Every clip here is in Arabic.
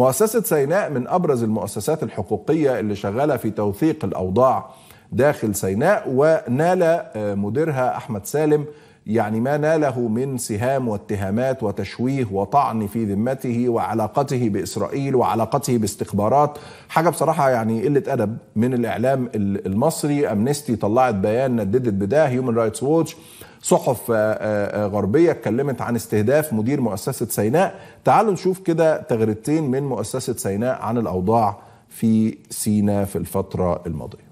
مؤسسة سيناء من أبرز المؤسسات الحقوقية اللي شغالة في توثيق الأوضاع داخل سيناء ونال آه، مديرها أحمد سالم يعني ما ناله من سهام واتهامات وتشويه وطعن في ذمته وعلاقته باسرائيل وعلاقته باستخبارات حاجه بصراحه يعني قله ادب من الاعلام المصري امنستي طلعت بيان نددت بده هيومن رايتس ووتش صحف آه، آه، غربيه اتكلمت عن استهداف مدير مؤسسه سيناء تعالوا نشوف كده تغريدتين من مؤسسه سيناء عن الاوضاع في سينا في الفتره الماضيه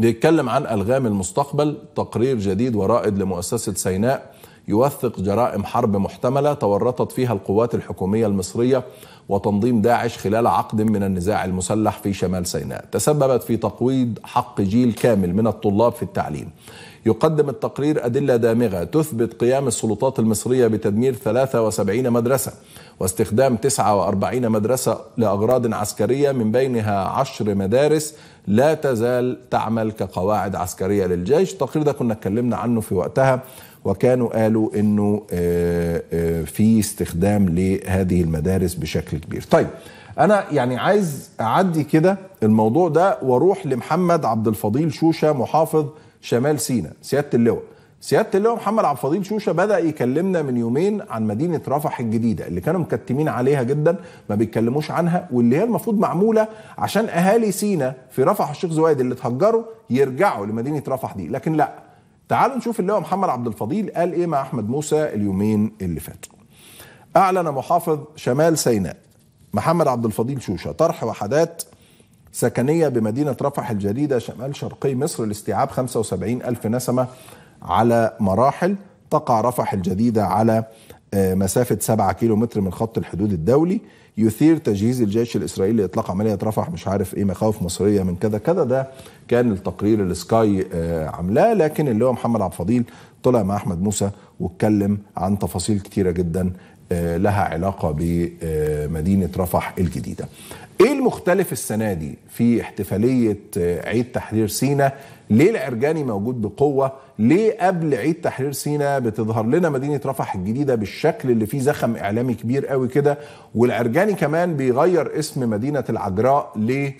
بيتكلم عن ألغام المستقبل تقرير جديد ورائد لمؤسسة سيناء يوثق جرائم حرب محتملة تورطت فيها القوات الحكومية المصرية وتنظيم داعش خلال عقد من النزاع المسلح في شمال سيناء تسببت في تقويض حق جيل كامل من الطلاب في التعليم يقدم التقرير أدلة دامغة تثبت قيام السلطات المصرية بتدمير 73 مدرسة واستخدام 49 مدرسة لأغراض عسكرية من بينها 10 مدارس لا تزال تعمل كقواعد عسكرية للجيش التقرير ده كنا اتكلمنا عنه في وقتها وكانوا قالوا انه آه، آه، في استخدام لهذه المدارس بشكل كبير طيب انا يعني عايز اعدي كده الموضوع ده واروح لمحمد عبد الفضيل شوشه محافظ شمال سينا سياده اللواء سياده اللواء محمد عبد الفضيل شوشه بدا يكلمنا من يومين عن مدينه رفح الجديده اللي كانوا مكتمين عليها جدا ما بيتكلموش عنها واللي هي المفروض معموله عشان اهالي سينا في رفح الشيخ زويد اللي اتهجروا يرجعوا لمدينه رفح دي لكن لا تعالوا نشوف اللواء محمد عبد الفضيل قال ايه مع احمد موسى اليومين اللي فاتوا اعلن محافظ شمال سيناء محمد عبد الفضيل شوشه طرح وحدات سكنيه بمدينه رفح الجديده شمال شرقي مصر لاستيعاب 75 الف نسمه على مراحل تقع رفح الجديده على آه، مسافة 7 كيلو متر من خط الحدود الدولي يثير تجهيز الجيش الإسرائيلي لإطلاق عملية رفح مش عارف إيه مخاوف مصرية من كذا كذا ده كان التقرير السكاي آه، عملاه لكن اللي هو محمد عبد الفضيل طلع مع أحمد موسى واتكلم عن تفاصيل كتيرة جدا آه، لها علاقه بمدينه رفح الجديده. ايه المختلف السنه دي في احتفاليه عيد تحرير سينا؟ ليه العرجاني موجود بقوه؟ ليه قبل عيد تحرير سينا بتظهر لنا مدينه رفح الجديده بالشكل اللي فيه زخم اعلامي كبير قوي كده والعرجاني كمان بيغير اسم مدينه العجراء ليه؟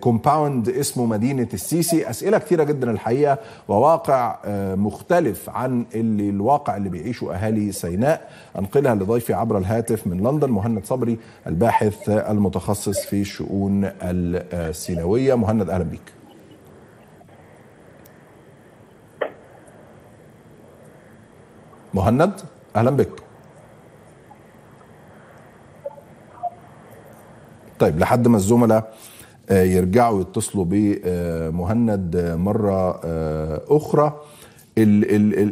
كومباوند آه، آه، اسمه مدينه السيسي اسئله كتيره جدا الحقيقه وواقع آه، مختلف عن اللي الواقع اللي بيعيشه اهالي سيناء انقلها لضيفي عبر الهاتف من لندن مهند صبري الباحث المتخصص في الشؤون السيناوية مهند اهلا بيك مهند اهلا بك طيب لحد ما الزملاء يرجعوا يتصلوا بمهند مرة أخرى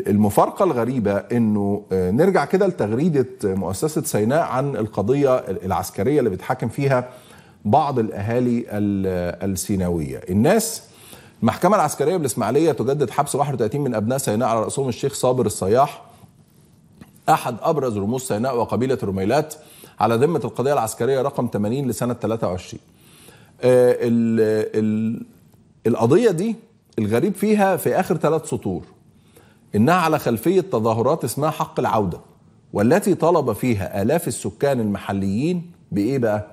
المفارقة الغريبة أنه آه، نرجع كده لتغريدة مؤسسة سيناء عن القضية العسكرية اللي بيتحاكم فيها بعض الأهالي السيناوية الناس المحكمة العسكرية بالإسماعيلية تجدد حبس 31 من أبناء سيناء على رأسهم الشيخ صابر الصياح أحد أبرز رموز سيناء وقبيلة الرميلات على ذمة القضية العسكرية رقم 80 لسنة 23 آه، الـ ال القضية دي الغريب فيها في آخر ثلاث سطور إنها على خلفية تظاهرات اسمها حق العودة والتي طلب فيها آلاف السكان المحليين بإيه بقى؟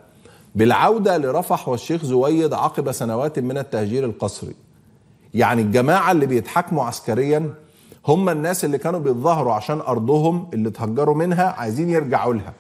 بالعودة لرفح والشيخ زويد عقب سنوات من التهجير القسري يعني الجماعة اللي بيتحاكموا عسكريا هم الناس اللي كانوا بيتظاهروا عشان أرضهم اللي اتهجروا منها عايزين يرجعوا لها